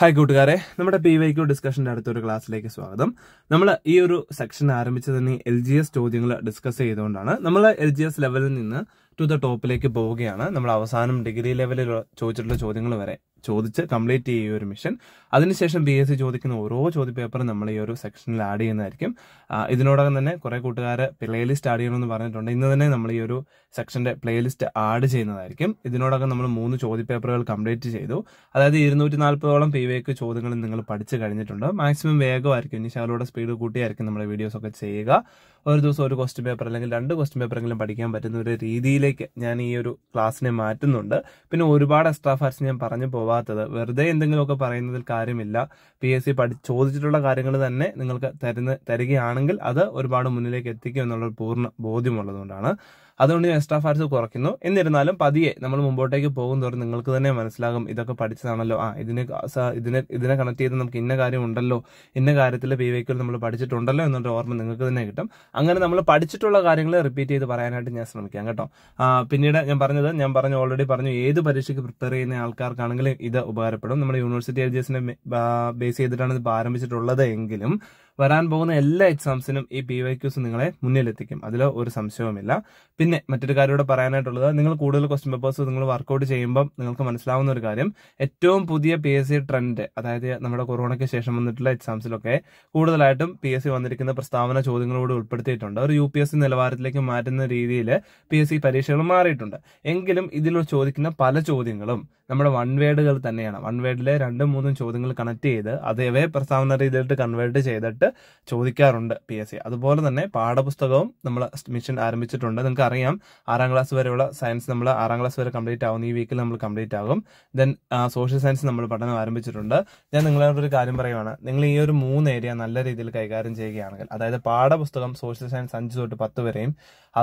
hi കൂട്ടുകാരെ നമ്മുടെ P Y Q ഡിസ്കഷൻ്റെ അടുത്തൊരു ക്ലാസ്സിലേക്ക് സ്വാഗതം നമ്മൾ ഈ ഒരു സെക്ഷൻ ആരംഭിച്ചത് തന്നെ എൽ ജി എസ് ചോദ്യങ്ങൾ ഡിസ്കസ് ചെയ്തുകൊണ്ടാണ് നമ്മൾ എൽ ജി എസ് ലെവലിൽ നിന്ന് ടു ദ ടോപ്പിലേക്ക് പോവുകയാണ് നമ്മൾ അവസാനം ഡിഗ്രി ലെവലിൽ ചോദിച്ചിട്ടുള്ള ചോദ്യങ്ങൾ വരെ ചോദിച്ച് കംപ്ലീറ്റ് ചെയ്യുക ഒരു മിഷൻ അതിനുശേഷം ബി എസ് സി ചോദിക്കുന്ന ഓരോ പേപ്പറും നമ്മൾ ഈ ഒരു സെക്ഷനിൽ ആഡ് ചെയ്യുന്നതായിരിക്കും ഇതിനോടകം തന്നെ കുറേ കൂട്ടുകാർ ലിസ്റ്റ് ആഡ് ചെയ്യണമെന്ന് പറഞ്ഞിട്ടുണ്ട് ഇന്ന് തന്നെ നമ്മൾ ഈ ഒരു സെക്ഷന്റെ പ്ലേലിസ്റ്റ് ആഡ് ചെയ്യുന്നതായിരിക്കും ഇതിനോടകം നമ്മൾ മൂന്ന് ചോദ്യപേപ്പറുകൾ കംപ്ലീറ്റ് ചെയ്തു അതായത് ഇരുന്നൂറ്റി നാൽപ്പതോളം പി വേക്ക് ചോദ്യങ്ങൾ നിങ്ങൾ പഠിച്ചു കഴിഞ്ഞിട്ടുണ്ട് മാക്സിമം വേഗമായിരിക്കും ഇനി ശകലൂടെ സ്പീഡ് കൂട്ടിയായിരിക്കും നമ്മുടെ വീഡിയോസ് ഒക്കെ ചെയ്യുക ഒരു ദിവസം ഒരു ക്വസ്റ്റ്യൻ പേപ്പർ അല്ലെങ്കിൽ രണ്ട് ക്വസ്റ്റ്യൻ പേപ്പറെങ്കിലും പഠിക്കാൻ പറ്റുന്ന ഒരു രീതിയിലേക്ക് ഞാൻ ഈ ഒരു ക്ലാസ്സിനെ മാറ്റുന്നുണ്ട് പിന്നെ ഒരുപാട് എക്സ്ട്രാ ഫാർസ് ഞാൻ പറഞ്ഞു പോവാത്തത് വെറുതെ എന്തെങ്കിലുമൊക്കെ പറയുന്നതിൽ കാര്യമില്ല പി എസ് സി പഠി ചോദിച്ചിട്ടുള്ള കാര്യങ്ങൾ തന്നെ നിങ്ങൾക്ക് തരുന്ന തരികയാണെങ്കിൽ അത് ഒരുപാട് മുന്നിലേക്ക് എത്തിക്കും എന്നുള്ള പൂർണ്ണ ബോധ്യമുള്ളതുകൊണ്ടാണ് അതുകൊണ്ട് ഞാൻ എക്സ്ട്രാ ഫാർസ് കുറയ്ക്കുന്നു എന്നിരുന്നാലും പതിയെ നമ്മൾ മുമ്പോട്ടേക്ക് തോറും നിങ്ങൾക്ക് തന്നെ മനസ്സിലാകും ഇതൊക്കെ പഠിച്ചതാണല്ലോ ആ ഇതിനെ ഇതിനെ ഇതിനെ കണക്ട് ചെയ്ത് നമുക്ക് ഇന്ന കാര്യം ഉണ്ടല്ലോ ഇന്ന കാര്യത്തിൽ പി വൈക്കൽ നമ്മൾ പഠിച്ചിട്ടുണ്ടല്ലോ എന്നുള്ള ഓർമ്മ നിങ്ങൾക്ക് തന്നെ കിട്ടും അങ്ങനെ നമ്മൾ പഠിച്ചിട്ടുള്ള കാര്യങ്ങൾ റിപ്പീറ്റ് ചെയ്ത് പറയാനായിട്ട് ഞാൻ ശ്രമിക്കാം കേട്ടോ പിന്നീട് ഞാൻ പറഞ്ഞത് ഞാൻ പറഞ്ഞു ഓൾറെഡി പറഞ്ഞു ഏത് പരീക്ഷയ്ക്ക് പ്രിപ്പയർ ചെയ്യുന്ന ആൾക്കാർക്കാണെങ്കിലും ഇത് ഉപകാരപ്പെടും നമ്മുടെ യൂണിവേഴ്സിറ്റി എൽ ബേസ് ചെയ്തിട്ടാണ് ഇത് ആരംഭിച്ചിട്ടുള്ളത് എങ്കിലും വരാൻ പോകുന്ന എല്ലാ എക്സാംസിനും ഈ പി വൈ ക്യൂസ് നിങ്ങളെ മുന്നിലെത്തിക്കും അതിൽ ഒരു സംശയവുമില്ല പിന്നെ മറ്റൊരു കാര്യം ഇവിടെ പറയാനായിട്ടുള്ളത് നിങ്ങൾ കൂടുതൽ ക്വസ്റ്റ്യൻ പേപ്പേഴ്സ് നിങ്ങൾ വർക്കൗട്ട് ചെയ്യുമ്പോൾ നിങ്ങൾക്ക് മനസ്സിലാവുന്ന ഒരു കാര്യം ഏറ്റവും പുതിയ പി എസ് സി ട്രെൻഡ് അതായത് നമ്മുടെ കൊറോണയ്ക്ക് ശേഷം വന്നിട്ടുള്ള എക്സാംസിലൊക്കെ കൂടുതലായിട്ടും പി എസ് സി വന്നിരിക്കുന്ന പ്രസ്താവന ചോദ്യങ്ങളോട് ഉൾപ്പെടുത്തിയിട്ടുണ്ട് ഒരു യു പി എസ് സി നിലവാരത്തിലേക്ക് മാറ്റുന്ന രീതിയിൽ പി എസ് സി പരീക്ഷകൾ മാറിയിട്ടുണ്ട് എങ്കിലും ഇതിൽ ചോദിക്കുന്ന പല ചോദ്യങ്ങളും നമ്മുടെ വൺ വേഡുകൾ തന്നെയാണ് വൺ വേഡിലെ രണ്ടും മൂന്നും ചോദ്യങ്ങൾ കണക്ട് ചെയ്ത് അതേവേ പ്രസ്താവന രീതിയിലിട്ട് കൺവേർട്ട് ചെയ്തിട്ട് ചോദിക്കാറുണ്ട് പി എസ് സി അതുപോലെ തന്നെ പാഠപുസ്തകവും നമ്മൾ മിഷൻ ആരംഭിച്ചിട്ടുണ്ട് നിങ്ങൾക്ക് അറിയാം ആറാം ക്ലാസ് വരെയുള്ള സയൻസ് നമ്മൾ ആറാം ക്ലാസ് വരെ കംപ്ലീറ്റ് ആകും ഈ വീക്കിൽ നമ്മൾ കംപ്ലീറ്റ് ആകും ദെൻ സോഷ്യൽ സയൻസ് നമ്മൾ പഠനം ആരംഭിച്ചിട്ടുണ്ട് ഞാൻ നിങ്ങളോട് ഒരു കാര്യം പറയുവാണ് നിങ്ങൾ ഈ ഒരു മൂന്ന് ഏരിയ നല്ല രീതിയിൽ കൈകാര്യം ചെയ്യുകയാണെങ്കിൽ അതായത് പാഠപുസ്തകം സോഷ്യൽ സയൻസ് അഞ്ച് തൊട്ട് പത്ത് വരെയും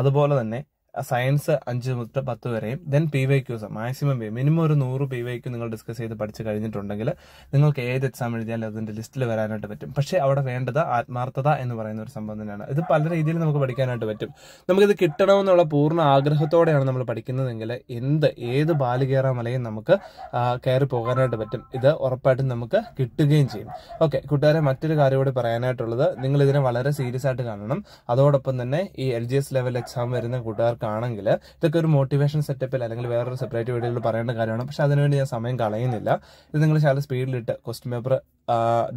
അതുപോലെ തന്നെ സയൻസ് അഞ്ച് മുതൽ പത്ത് വരെയും then P Y Qs maximum P മിനിമം ഒരു നൂറ് പി വൈ ക്യൂ നിങ്ങൾ ഡിസ്കസ് ചെയ്ത് പഠിച്ച് കഴിഞ്ഞിട്ടുണ്ടെങ്കിൽ നിങ്ങൾക്ക് ഏത് എക്സാം എഴുതിയാലും അതിൻ്റെ ലിസ്റ്റിൽ വരാനായിട്ട് പറ്റും പക്ഷേ അവിടെ വേണ്ടത് ആത്മാർത്ഥത എന്ന് പറയുന്ന ഒരു സംഭവം തന്നെയാണ് ഇത് പല രീതിയിൽ നമുക്ക് പഠിക്കാനായിട്ട് പറ്റും നമുക്കിത് കിട്ടണമെന്നുള്ള പൂർണ്ണ ആഗ്രഹത്തോടെയാണ് നമ്മൾ പഠിക്കുന്നതെങ്കിൽ എന്ത് ഏത് ബാല് മലയും നമുക്ക് കയറി പോകാനായിട്ട് പറ്റും ഇത് ഉറപ്പായിട്ടും നമുക്ക് കിട്ടുകയും ചെയ്യും ഓക്കെ കൂട്ടുകാരെ മറ്റൊരു കാര്യം കൂടി പറയാനായിട്ടുള്ളത് നിങ്ങൾ ഇതിനെ വളരെ സീരിയസ് ആയിട്ട് കാണണം അതോടൊപ്പം തന്നെ ഈ L G S level exam വരുന്ന കൂട്ടുകാർക്ക് ആണെങ്കിൽ ഇതൊക്കെ ഒരു മോട്ടിവേഷൻ സെറ്റപ്പിൽ അല്ലെങ്കിൽ വേറൊരു സെപ്പറേറ്റ് വീഡിയോയിൽ പറയേണ്ട കാര്യമാണ് പക്ഷെ അതിനുവേണ്ടി ഞാൻ സമയം കളയുന്നില്ല ഇത് നിങ്ങൾ ചില സ്പീഡിലിട്ട് ക്വസ്റ്റ്യൻ പേപ്പർ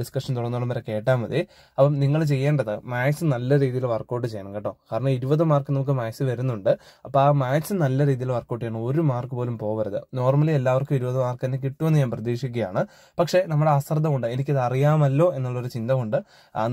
ഡിസ്കഷൻ തുടർന്നോളം വരെ കേട്ടാൽ മതി അപ്പം നിങ്ങൾ ചെയ്യേണ്ടത് മാത്സ് നല്ല രീതിയിൽ വർക്കൗട്ട് ചെയ്യണം കേട്ടോ കാരണം ഇരുപത് മാർക്ക് നമുക്ക് മാത്സ് വരുന്നുണ്ട് അപ്പോൾ ആ മാത്സ് നല്ല രീതിയിൽ വർക്കൗട്ട് ചെയ്യണം ഒരു മാർക്ക് പോലും പോകരുത് നോർമലി എല്ലാവർക്കും ഇരുപത് മാർക്ക് തന്നെ കിട്ടുമെന്ന് ഞാൻ പ്രതീക്ഷിക്കുകയാണ് പക്ഷേ നമ്മുടെ അശ്രദ്ധ കൊണ്ട് എനിക്കിത് അറിയാമല്ലോ എന്നുള്ളൊരു ചിന്ത കൊണ്ട്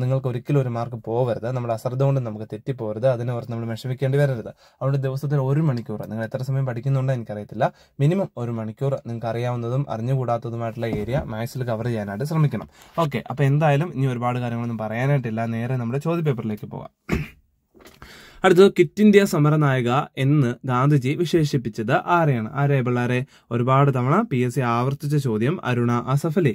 നിങ്ങൾക്ക് ഒരിക്കലും ഒരു മാർക്ക് പോകരുത് നമ്മുടെ അശ്രദ്ധ കൊണ്ട് നമുക്ക് തെറ്റിപ്പോകരുത് അതിനോർത്ത് നമ്മൾ വിഷമിക്കേണ്ടി വരരുത് അതുകൊണ്ട് ദിവസത്തിൽ ഒരു മണിക്കൂർ നിങ്ങൾ എത്ര സമയം പഠിക്കുന്നുണ്ടോ എനിക്കറിയത്തില്ല മിനിമം ഒരു മണിക്കൂർ നിങ്ങൾക്ക് അറിയാവുന്നതും അറിഞ്ഞുകൂടാത്തതുമായിട്ടുള്ള ഏരിയ മാത്സിൽ കവർ ചെയ്യാനായിട്ട് ശ്രമിക്കണം ഓക്കെ അപ്പോൾ എന്തായാലും ഇനി ഒരുപാട് കാര്യങ്ങളൊന്നും പറയാനായിട്ടില്ല നേരെ നമ്മുടെ ചോദ്യപേപ്പറിലേക്ക് പോകാം അടുത്തത് ക്വിറ്റ് ഇന്ത്യ സമരനായക എന്ന് ഗാന്ധിജി വിശേഷിപ്പിച്ചത് ആരെയാണ് ആരെയായി പിള്ളേരെ ഒരുപാട് തവണ പി എസ് സി ആവർത്തിച്ച ചോദ്യം അരുണ അസഫലി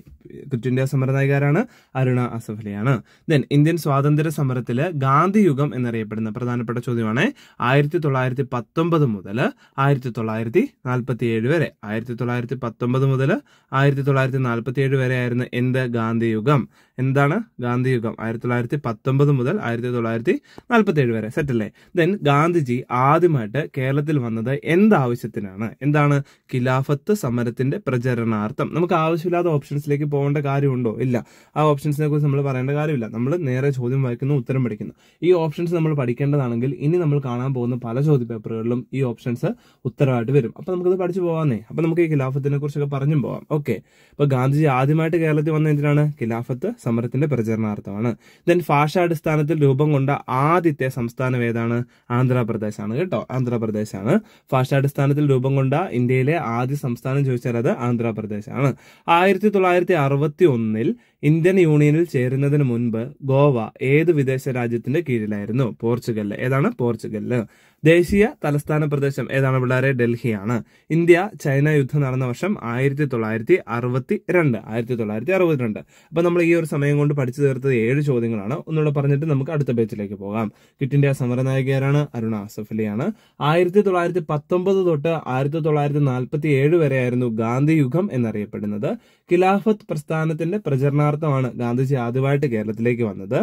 ക്വിറ്റ് ഇന്ത്യ സമരനായികാരാണ് അരുണ അസഫലിയാണ് ദെൻ ഇന്ത്യൻ സ്വാതന്ത്ര്യ സമരത്തില് ഗാന്ധി യുഗം എന്നറിയപ്പെടുന്ന പ്രധാനപ്പെട്ട ചോദ്യമാണ് ആയിരത്തി തൊള്ളായിരത്തി പത്തൊമ്പത് മുതൽ ആയിരത്തി തൊള്ളായിരത്തി നാൽപ്പത്തി ഏഴ് വരെ ആയിരത്തി തൊള്ളായിരത്തി പത്തൊമ്പത് മുതൽ ആയിരത്തി തൊള്ളായിരത്തി നാൽപ്പത്തി ഏഴ് വരെ ആയിരുന്നു എന്ത് ഗാന്ധി യുഗം എന്താണ് ഗാന്ധിയുഗം ആയിരത്തി തൊള്ളായിരത്തി പത്തൊമ്പത് മുതൽ ആയിരത്തി തൊള്ളായിരത്തി നാൽപ്പത്തി ഏഴ് വരെ അല്ലേ ദെൻ ഗാന്ധിജി ആദ്യമായിട്ട് കേരളത്തിൽ വന്നത് എന്താവശ്യത്തിനാണ് എന്താണ് ഖിലാഫത്ത് സമരത്തിന്റെ പ്രചരണാർത്ഥം നമുക്ക് ആവശ്യമില്ലാത്ത ഓപ്ഷൻസിലേക്ക് പോകേണ്ട കാര്യമുണ്ടോ ഇല്ല ആ ഓപ്ഷൻസിനെ കുറിച്ച് നമ്മൾ പറയേണ്ട കാര്യമില്ല നമ്മൾ നേരെ ചോദ്യം വായിക്കുന്നു ഉത്തരം പഠിക്കുന്നു ഈ ഓപ്ഷൻസ് നമ്മൾ പഠിക്കേണ്ടതാണെങ്കിൽ ഇനി നമ്മൾ കാണാൻ പോകുന്ന പല ചോദ്യ പേപ്പറുകളിലും ഈ ഓപ്ഷൻസ് ഉത്തരമായിട്ട് വരും അപ്പൊ നമുക്കത് പഠിച്ചു പോകാന്നേ അപ്പൊ നമുക്ക് ഈ ഖിലാഫത്തിനെ കുറിച്ചൊക്കെ പറഞ്ഞും പോവാം ഓക്കെ അപ്പൊ ഗാന്ധിജി ആദ്യമായിട്ട് കേരളത്തിൽ വന്ന എന്തിനാണ് ഖിലാഫത്ത് സമരത്തിന്റെ പ്രചരണാർത്ഥമാണ് ദെൻ ഭാഷാടിസ്ഥാനത്തിൽ രൂപം കൊണ്ട ആദ്യത്തെ സംസ്ഥാനം ഏതാണ് ആന്ധ്രാപ്രദേശ് ആണ് കേട്ടോ ആന്ധ്രാപ്രദേശ് ആണ് ഭാഷാടിസ്ഥാനത്തിൽ രൂപം കൊണ്ട ഇന്ത്യയിലെ ആദ്യ സംസ്ഥാനം ചോദിച്ചാൽ അത് ആന്ധ്രാപ്രദേശ് ആണ് ആയിരത്തി തൊള്ളായിരത്തി അറുപത്തി ഒന്നിൽ ഇന്ത്യൻ യൂണിയനിൽ ചേരുന്നതിന് മുൻപ് ഗോവ ഏത് വിദേശ രാജ്യത്തിന്റെ കീഴിലായിരുന്നു പോർച്ചുഗൽ ഏതാണ് പോർച്ചുഗല് ദേശീയ തലസ്ഥാന പ്രദേശം ഏതാണ് പിള്ളേരെ ഡൽഹിയാണ് ഇന്ത്യ ചൈന യുദ്ധം നടന്ന വർഷം ആയിരത്തി തൊള്ളായിരത്തി അറുപത്തി രണ്ട് ആയിരത്തി തൊള്ളായിരത്തി അറുപത്തിരണ്ട് അപ്പൊ നമ്മൾ ഈ ഒരു സമയം കൊണ്ട് പഠിച്ചു തീർത്തത് ഏഴ് ചോദ്യങ്ങളാണ് ഒന്നുള്ള പറഞ്ഞിട്ട് നമുക്ക് അടുത്ത പേജിലേക്ക് പോകാം കിറ്റ് ഇന്ത്യ സമരനായികയാരാണ് അരുണ ആസഫ് ആയിരത്തി തൊള്ളായിരത്തി പത്തൊമ്പത് തൊട്ട് ആയിരത്തി തൊള്ളായിരത്തി നാൽപ്പത്തി ഏഴ് വരെയായിരുന്നു ഗാന്ധി യുഗം എന്നറിയപ്പെടുന്നത് ഖിലാഫത്ത് പ്രസ്ഥാനത്തിന്റെ പ്രചരണാർത്ഥമാണ് ഗാന്ധിജി ആദ്യമായിട്ട് കേരളത്തിലേക്ക് വന്നത്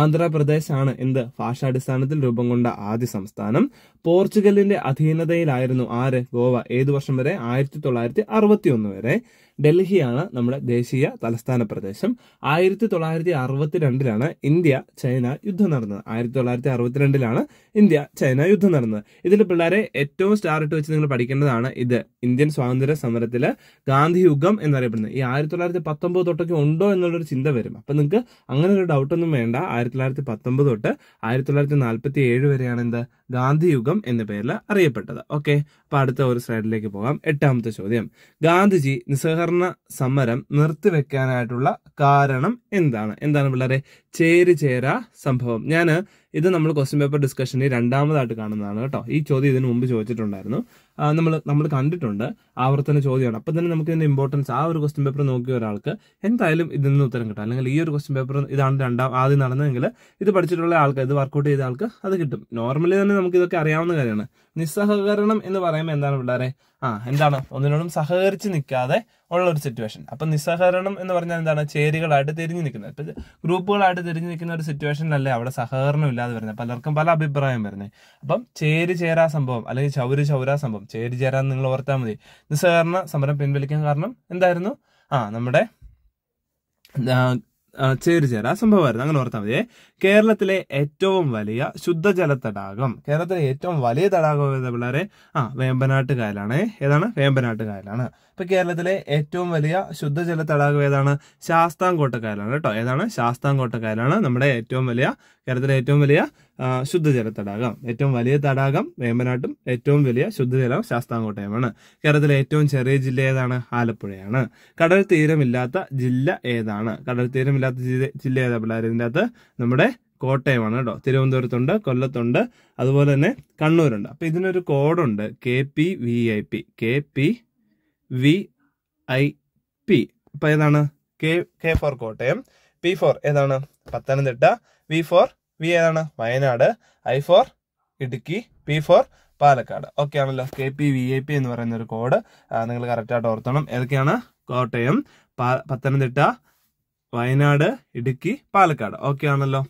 ആന്ധ്രാപ്രദേശ് ആണ് എന്ത് ഭാഷാടിസ്ഥാനത്തിൽ രൂപം കൊണ്ട ആദ്യ സംസ്ഥാനം പോർച്ചുഗലിന്റെ അധീനതയിലായിരുന്നു ആര് ഗോവ ഏതു വർഷം വരെ ആയിരത്തി തൊള്ളായിരത്തി അറുപത്തി ഒന്ന് വരെ ഡൽഹിയാണ് നമ്മുടെ ദേശീയ തലസ്ഥാന പ്രദേശം ആയിരത്തി തൊള്ളായിരത്തി അറുപത്തി രണ്ടിലാണ് ഇന്ത്യ ചൈന യുദ്ധം നടന്നത് ആയിരത്തി തൊള്ളായിരത്തി അറുപത്തിരണ്ടിലാണ് ഇന്ത്യ ചൈന യുദ്ധം നടന്നത് ഇതിൽ പിള്ളേരെ ഏറ്റവും സ്റ്റാർ ഇട്ട് വെച്ച് നിങ്ങൾ പഠിക്കേണ്ടതാണ് ഇത് ഇന്ത്യൻ സ്വാതന്ത്ര്യ സമരത്തില് ഗാന്ധി യുഗം എന്നറിയപ്പെടുന്നത് ഈ ആയിരത്തി തൊള്ളായിരത്തി പത്തൊമ്പത് തൊട്ടൊക്കെ ഉണ്ടോ എന്നുള്ളൊരു ചിന്ത വരും അപ്പൊ നിങ്ങൾക്ക് അങ്ങനെ ഒരു ഡൗട്ടൊന്നും വേണ്ട ആയിരത്തി തൊള്ളായിരത്തി പത്തൊമ്പത് തൊട്ട് ആയിരത്തി തൊള്ളായിരത്തി നാൽപ്പത്തി ഏഴ് വരെയാണ് എന്താ ഗാന്ധിയുഗം എന്ന പേരിൽ അറിയപ്പെട്ടത് ഓക്കെ അപ്പൊ അടുത്ത ഒരു സ്ലൈഡിലേക്ക് പോകാം എട്ടാമത്തെ ചോദ്യം ഗാന്ധിജി നിസ്സഹകരണ സമരം നിർത്തിവെക്കാനായിട്ടുള്ള കാരണം എന്താണ് എന്താണ് പിള്ളേരെ ചേരി ചേര സംഭവം ഞാൻ ഇത് നമ്മൾ ക്വസ്റ്റ്യൻ പേപ്പർ ഡിസ്കഷനിൽ രണ്ടാമതായിട്ട് കാണുന്നതാണ് കേട്ടോ ഈ ചോദ്യം ഇതിനു മുമ്പ് ചോദിച്ചിട്ടുണ്ടായിരുന്നു നമ്മൾ നമ്മൾ കണ്ടിട്ടുണ്ട് ആവർത്തന ചോദ്യമാണ് അപ്പം തന്നെ നമുക്ക് ഇതിൻ്റെ ഇമ്പോർട്ടൻസ് ആ ഒരു ക്വസ്റ്റ്യൻ പേപ്പർ നോക്കിയ ഒരാൾക്ക് എന്തായാലും ഇതിൽ നിന്ന് ഉത്തരം കിട്ടും അല്ലെങ്കിൽ ഈ ഒരു ക്വസ്റ്റ്യൻ പേപ്പർ ഇതാണ് രണ്ടാം ആദ്യം നടന്നതെങ്കിൽ ഇത് പഠിച്ചിട്ടുള്ള ആൾക്ക് ഇത് വർക്കൗട്ട് ചെയ്ത ആൾക്ക് അത് കിട്ടും നോർമലി തന്നെ നമുക്ക് ഇതൊക്കെ അറിയാവുന്ന കാര്യമാണ് നിസ്സഹകരണം എന്ന് പറയുമ്പോൾ എന്താണ് പിള്ളേരെ ആ എന്താണ് ഒന്നിനോടും സഹകരിച്ച് നിൽക്കാതെ ഉള്ള ഒരു സിറ്റുവേഷൻ അപ്പൊ നിസ്സഹകരണം എന്ന് പറഞ്ഞാൽ എന്താണ് ചേരികളായിട്ട് തിരിഞ്ഞു നിൽക്കുന്നത് ഇപ്പൊ ഗ്രൂപ്പുകളായിട്ട് തിരിഞ്ഞു നിൽക്കുന്ന ഒരു സിറ്റുവേഷനിലല്ലേ അവിടെ സഹകരണം ഇല്ലാതെ വരുന്നത് പലർക്കും പല അഭിപ്രായം വരുന്നത് അപ്പം ചേരി ചേരാ സംഭവം അല്ലെങ്കിൽ ചൗര ചൗരാ സംഭവം ചേരി ചേരാന്ന് നിങ്ങൾ ഓർത്താൽ മതി നിസ്സഹകരണ സമരം പിൻവലിക്കാൻ കാരണം എന്തായിരുന്നു ആ നമ്മുടെ ചേരുചേരാ സംഭവമായിരുന്നു അങ്ങനെ ഓർത്താൽ മതിയെ കേരളത്തിലെ ഏറ്റവും വലിയ ശുദ്ധജല തടാകം കേരളത്തിലെ ഏറ്റവും വലിയ തടാകം ഏതാ പിള്ളേരെ ആ വേമ്പനാട്ട് കായലാണ് ഏതാണ് വേമ്പനാട്ട് കായലാണ് അപ്പൊ കേരളത്തിലെ ഏറ്റവും വലിയ ശുദ്ധജല തടാകം ഏതാണ് ശാസ്താംകോട്ട കായലാണ് കേട്ടോ ഏതാണ് ശാസ്താംകോട്ട കായലാണ് നമ്മുടെ ഏറ്റവും വലിയ കേരളത്തിലെ ഏറ്റവും വലിയ ശുദ്ധജല തടാകം ഏറ്റവും വലിയ തടാകം വേമ്പനാട്ടും ഏറ്റവും വലിയ ശുദ്ധജലം ശാസ്താംകോട്ടയമാണ് കേരളത്തിലെ ഏറ്റവും ചെറിയ ജില്ല ഏതാണ് ആലപ്പുഴയാണ് കടൽ തീരമില്ലാത്ത ജില്ല ഏതാണ് കടൽ തീരമില്ലാത്ത ജില്ല ഏതാ പിള്ളേർ അകത്ത് നമ്മുടെ കോട്ടയമാണ് കേട്ടോ തിരുവനന്തപുരത്തുണ്ട് കൊല്ലത്തുണ്ട് അതുപോലെ തന്നെ കണ്ണൂരുണ്ട് അപ്പം ഇതിനൊരു കോഡുണ്ട് K P V I P K P V I P അപ്പം ഏതാണ് K K for Kottayam P for ഏതാണ് പത്തനംതിട്ട വി ഫോർ വി ഏതാണ് Wayanad I for Idukki P for Palakkad okay ആണല്ലോ K P V I P എന്ന് പറയുന്ന ഒരു കോഡ് നിങ്ങൾ കറക്റ്റായിട്ട് ഓർത്തണം ഏതൊക്കെയാണ് കോട്ടയം പത്തനംതിട്ട വയനാട് ഇടുക്കി പാലക്കാട് ഓക്കെ ആണല്ലോ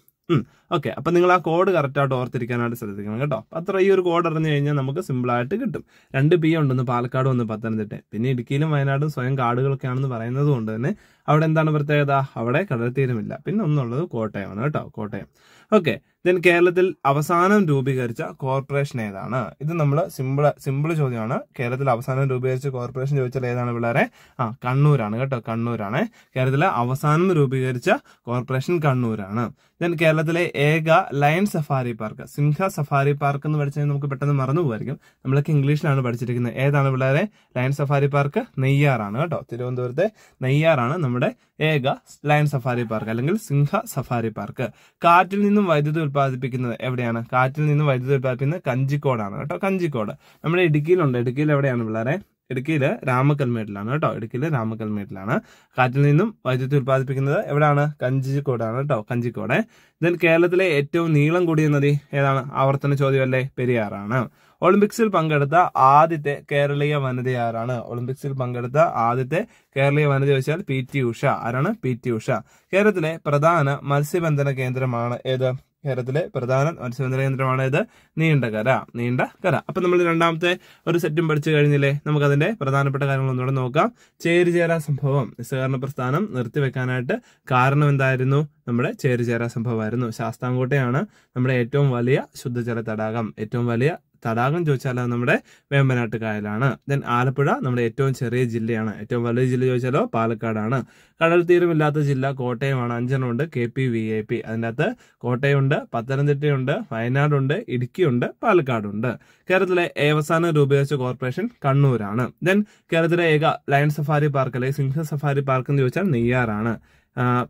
ഓക്കെ അപ്പം നിങ്ങൾ ആ കോഡ് കറക്റ്റായിട്ട് ഓർത്തിരിക്കാനായിട്ട് ശ്രദ്ധിക്കണം കേട്ടോ അത്ര ഈ ഒരു കോഡ് അറിഞ്ഞു കഴിഞ്ഞാൽ നമുക്ക് സിമ്പിളായിട്ട് കിട്ടും രണ്ട് പി ഉണ്ടെന്ന് പാലക്കാട് ഒന്ന് പത്തനംതിട്ട പിന്നെ ഇടുക്കിയിലും വയനാടും സ്വയം കാടുകളൊക്കെ ആണെന്ന് പറയുന്നത് കൊണ്ട് തന്നെ അവിടെ എന്താണ് പ്രത്യേകത അവിടെ കടൽത്തീരമില്ല പിന്നെ ഒന്നുള്ളത് കോട്ടയമാണ് കേട്ടോ കോട്ടയം Okay ദെൻ കേരളത്തിൽ അവസാനം രൂപീകരിച്ച കോർപ്പറേഷൻ ഏതാണ് ഇത് നമ്മൾ സിമ്പിൾ സിമ്പിൾ ചോദ്യമാണ് കേരളത്തിൽ അവസാനം രൂപീകരിച്ച കോർപ്പറേഷൻ ചോദിച്ചാൽ ഏതാണ് പിള്ളേരെ ആ കണ്ണൂരാണ് കേട്ടോ കണ്ണൂരാണ് കേരളത്തിലെ അവസാനം രൂപീകരിച്ച കോർപ്പറേഷൻ കണ്ണൂരാണ് ദെൻ കേരളത്തിലെ ഏക ലയൺ സഫാരി പാർക്ക് സിംഹ സഫാരി പാർക്ക് എന്ന് പഠിച്ചാൽ നമുക്ക് പെട്ടെന്ന് മറന്നു പോകുമായിരിക്കും നമ്മളൊക്കെ ഇംഗ്ലീഷിലാണ് പഠിച്ചിരിക്കുന്നത് ഏതാണ് പിള്ളേരെ ലയൺ സഫാരി പാർക്ക് നെയ്യാറാണ് കേട്ടോ തിരുവനന്തപുരത്തെ നെയ്യാറാണ് നമ്മുടെ ഏക ലയൺ സഫാരി പാർക്ക് അല്ലെങ്കിൽ സിംഹ സഫാരി പാർക്ക് കാറ്റിൽ നിന്നും വൈദ്യുതി ഉൽപ്പാദിപ്പിക്കുന്നത് എവിടെയാണ് കാറ്റിൽ നിന്ന് വൈദ്യുതി ഉൽപ്പാദിപ്പിക്കുന്നത് കഞ്ചിക്കോടാണ് കേട്ടോ കഞ്ചിക്കോട് നമ്മുടെ ഇടുക്കിയിലുണ്ട് ഇടുക്കിയിൽ എവിടെയാണ് പിള്ളേരെ ഇടുക്കിയിൽ രാമക്കൽമേട്ടിലാണ് കേട്ടോ ഇടുക്കിയിൽ രാമക്കൽമേട്ടിലാണ് കാറ്റിൽ നിന്നും വൈദ്യുതി ഉൽപ്പാദിപ്പിക്കുന്നത് എവിടെയാണ് കഞ്ചിക്കോടാണ് കേട്ടോ കഞ്ചിക്കോട് ദെൻ കേരളത്തിലെ ഏറ്റവും നീളം കൂടിയ നദി ഏതാണ് ആവർത്തന ചോദ്യമല്ലേ പെരിയാറാണ് ഒളിമ്പിക്സിൽ പങ്കെടുത്ത ആദ്യത്തെ കേരളീയ വനിത ആരാണ് ഒളിമ്പിക്സിൽ പങ്കെടുത്ത ആദ്യത്തെ കേരളീയ വനിത വെച്ചാൽ പി ടി ഉഷ ആരാണ് പി ടി ഉഷ കേരളത്തിലെ പ്രധാന മത്സ്യബന്ധന കേന്ദ്രമാണ് ഏത് കേരളത്തിലെ പ്രധാന മത്സ്യബന്ധന കേന്ദ്രമാണ് ഇത് നീണ്ടകര നീണ്ടകര അപ്പൊ നമ്മൾ രണ്ടാമത്തെ ഒരു സെറ്റും പഠിച്ചു കഴിഞ്ഞില്ലേ അതിന്റെ പ്രധാനപ്പെട്ട കാര്യങ്ങൾ ഒന്നുകൂടെ നോക്കാം ചേരിചേരാ സംഭവം നിസ്സഹകരണ പ്രസ്ഥാനം നിർത്തിവെക്കാനായിട്ട് കാരണം എന്തായിരുന്നു നമ്മുടെ ചേരിചേരാ സംഭവമായിരുന്നു ശാസ്താംകോട്ടയാണ് നമ്മുടെ ഏറ്റവും വലിയ ശുദ്ധജല തടാകം ഏറ്റവും വലിയ തടാകം ചോദിച്ചാൽ നമ്മുടെ വേമ്പനാട്ട് കായലാണ് ദെൻ ആലപ്പുഴ നമ്മുടെ ഏറ്റവും ചെറിയ ജില്ലയാണ് ഏറ്റവും വലിയ ജില്ല ചോദിച്ചാലോ പാലക്കാടാണ് കടൽ തീരമില്ലാത്ത ജില്ല കോട്ടയമാണ് അഞ്ചെണ്ണമുണ്ട് K P V I P അതിൻ്റെ അകത്ത് കോട്ടയമുണ്ട് പത്തനംതിട്ടയുണ്ട് വയനാടുണ്ട് ഇടുക്കിയുണ്ട് പാലക്കാടുണ്ട് കേരളത്തിലെ ഏവസാനം രൂപീകരിച്ച കോർപ്പറേഷൻ കണ്ണൂരാണ് ദെൻ കേരളത്തിലെ ഏക ലയൺ സഫാരി പാർക്ക് അല്ലെങ്കിൽ സിംഹ സഫാരി പാർക്ക് എന്ന് ചോദിച്ചാൽ നെയ്യാറാണ്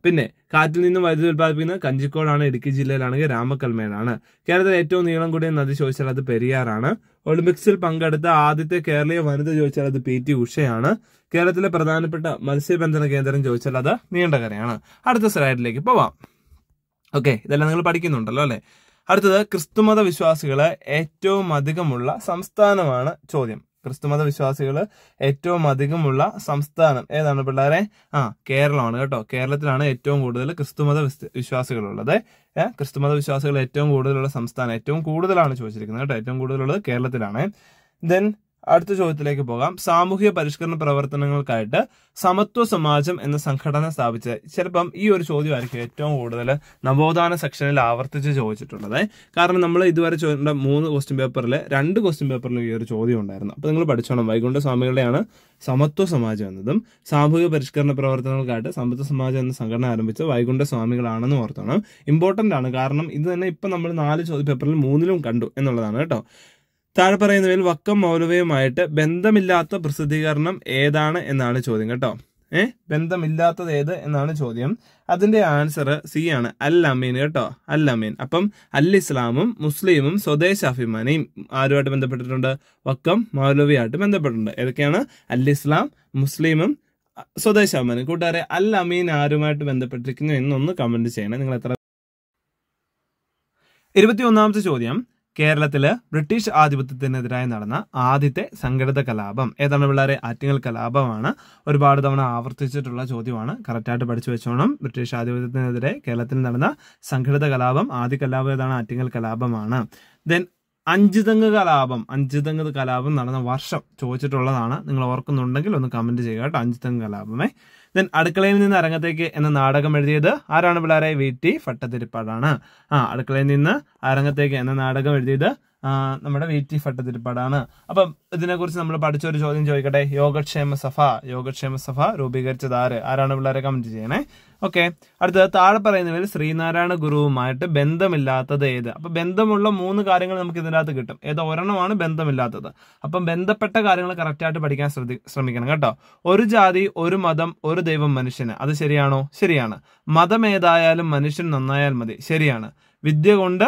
പിന്നെ കാറ്റിൽ നിന്നും വൈദ്യുതി ഉൽപ്പാദിപ്പിക്കുന്നത് കഞ്ചിക്കോടാണ് ഇടുക്കി ജില്ലയിലാണെങ്കിൽ രാമക്കൽമേടാണ് കേരളത്തിൽ ഏറ്റവും നീളം കൂടിയ നദി ചോദിച്ചാൽ അത് പെരിയാറാണ് ഒളിമ്പിക്സിൽ പങ്കെടുത്ത ആദ്യത്തെ കേരളീയ വനിത ചോദിച്ചാൽ അത് പി ടി ഉഷയാണ് കേരളത്തിലെ പ്രധാനപ്പെട്ട മത്സ്യബന്ധന കേന്ദ്രം ചോദിച്ചാൽ അത് നീണ്ടകരയാണ് അടുത്ത സ്ലൈഡിലേക്ക് പോവാം ഓക്കെ ഇതെല്ലാം നിങ്ങൾ പഠിക്കുന്നുണ്ടല്ലോ അല്ലേ അടുത്തത് ക്രിസ്തുമത വിശ്വാസികളെ ഏറ്റവും അധികമുള്ള സംസ്ഥാനമാണ് ചോദ്യം ക്രിസ്തുമത വിശ്വാസികൾ ഏറ്റവും അധികമുള്ള സംസ്ഥാനം ഏതാണ് പിള്ളേരെ ആ കേരളമാണ് കേട്ടോ കേരളത്തിലാണ് ഏറ്റവും കൂടുതൽ ക്രിസ്തുമത വിശ്വാസികളുള്ളത് ക്രിസ്തുമത വിശ്വാസികൾ ഏറ്റവും കൂടുതലുള്ള സംസ്ഥാനം ഏറ്റവും കൂടുതലാണ് ചോദിച്ചിരിക്കുന്നത് കേട്ടോ ഏറ്റവും കൂടുതലുള്ളത് കേരളത്തിലാണ് ദെൻ അടുത്ത ചോദ്യത്തിലേക്ക് പോകാം സാമൂഹ്യ പരിഷ്കരണ പ്രവർത്തനങ്ങൾക്കായിട്ട് സമത്വ സമാജം എന്ന സംഘടന സ്ഥാപിച്ചത് ചിലപ്പം ഈ ഒരു ചോദ്യമായിരിക്കും ഏറ്റവും കൂടുതൽ നവോത്ഥാന സെക്ഷനിൽ ആവർത്തിച്ച് ചോദിച്ചിട്ടുള്ളത് കാരണം നമ്മൾ ഇതുവരെ ചോദിക്കേണ്ട മൂന്ന് ക്വസ്റ്റ്യൻ പേപ്പറിൽ രണ്ട് ക്വസ്റ്റ്യൻ പേപ്പറിലും ഈ ഒരു ചോദ്യം ഉണ്ടായിരുന്നു അപ്പോൾ നിങ്ങൾ പഠിച്ചോണം വൈകുണ്ഠ സ്വാമികളുടെയാണ് സമത്വ സമാജം എന്നതും സാമൂഹിക പരിഷ്കരണ പ്രവർത്തനങ്ങൾക്കായിട്ട് സമത്വ സമാജം എന്ന സംഘടന ആരംഭിച്ച വൈകുണ്ഠ സ്വാമികളാണെന്ന് ഓർത്തണം ഇമ്പോർട്ടൻ്റ് ആണ് കാരണം ഇത് തന്നെ ഇപ്പം നമ്മൾ നാല് ചോദ്യ പേപ്പറിൽ മൂന്നിലും കണ്ടു എന്നുള്ളതാണ് കേട്ടോ താഴെ പറയുന്നവയിൽ വക്കം മൗലവയുമായിട്ട് ബന്ധമില്ലാത്ത പ്രസിദ്ധീകരണം ഏതാണ് എന്നാണ് ചോദ്യം കേട്ടോ ഏഹ് ബന്ധമില്ലാത്തത് ഏത് എന്നാണ് ചോദ്യം അതിന്റെ ആൻസർ സി ആണ് അൽ അമീൻ കേട്ടോ അൽ അമീൻ അപ്പം അൽ ഇസ്ലാമും മുസ്ലിമും അഭിമാനിയും ആരുമായിട്ട് ബന്ധപ്പെട്ടിട്ടുണ്ട് വക്കം മൗലവിയായിട്ട് ബന്ധപ്പെട്ടിട്ടുണ്ട് ഏതൊക്കെയാണ് അൽ ഇസ്ലാം മുസ്ലിമും സ്വദേശാഭിമാനം കൂട്ടുകാരെ അൽ അമീൻ ആരുമായിട്ട് ബന്ധപ്പെട്ടിരിക്കുന്നു എന്നൊന്ന് കമന്റ് ചെയ്യണം നിങ്ങൾ എത്ര ഇരുപത്തി ഒന്നാമത്തെ ചോദ്യം കേരളത്തില് ബ്രിട്ടീഷ് ആധിപത്യത്തിനെതിരായി നടന്ന ആദ്യത്തെ സംഘടിത കലാപം ഏതാണ് പിള്ളേരെ ആറ്റിങ്ങൽ കലാപമാണ് ഒരുപാട് തവണ ആവർത്തിച്ചിട്ടുള്ള ചോദ്യമാണ് കറക്റ്റായിട്ട് പഠിച്ചു വെച്ചോണം ബ്രിട്ടീഷ് ആധിപത്യത്തിനെതിരെ കേരളത്തിൽ നടന്ന സംഘടിത കലാപം ആദ്യ കലാപം ഏതാണ് ആറ്റിങ്ങൽ കലാപമാണ് ദെൻ അഞ്ചുതങ്ങ് കലാപം അഞ്ചുതങ്ങ് കലാപം നടന്ന വർഷം ചോദിച്ചിട്ടുള്ളതാണ് നിങ്ങൾ ഓർക്കുന്നുണ്ടെങ്കിൽ ഒന്ന് കമന്റ് ചെയ്യുക കേട്ടോ അഞ്ചുതങ്ങ് കലാപമേ ദെൻ അടുക്കളയിൽ നിന്ന് അരങ്ങത്തേക്ക് എന്ന നാടകം എഴുതിയത് ആരാണ് പിള്ളേരെ വി ടി ഭട്ടതിരിപ്പാടാണ് ആ അടുക്കളയിൽ നിന്ന് അരങ്ങത്തേക്ക് എന്ന നാടകം എഴുതിയത് നമ്മുടെ വി ടി ഭട്ടതിരിപ്പാടാണ് അപ്പം ഇതിനെക്കുറിച്ച് നമ്മൾ പഠിച്ച ഒരു ചോദ്യം ചോദിക്കട്ടെ യോഗക്ഷേമ സഭ യോഗക്ഷേമ സഭ രൂപീകരിച്ചത് ആര് ആരാണ് പിള്ളേരെ കമന്റ് ചെയ്യണേ ഓക്കെ അടുത്തത് താഴെ പറയുന്നവരിൽ ശ്രീനാരായണ ഗുരുവുമായിട്ട് ബന്ധമില്ലാത്തത് ഏത് അപ്പം ബന്ധമുള്ള മൂന്ന് കാര്യങ്ങൾ നമുക്ക് ഇതിൻ്റെ അകത്ത് കിട്ടും ഏത് ഒരെണ്ണമാണ് ബന്ധമില്ലാത്തത് അപ്പം ബന്ധപ്പെട്ട കാര്യങ്ങൾ കറക്റ്റായിട്ട് പഠിക്കാൻ ശ്രദ്ധി ശ്രമിക്കണം കേട്ടോ ഒരു ജാതി ഒരു മതം ഒരു ദൈവം മനുഷ്യന് അത് ശരിയാണോ ശരിയാണ് ഏതായാലും മനുഷ്യൻ നന്നായാൽ മതി ശരിയാണ് വിദ്യ കൊണ്ട്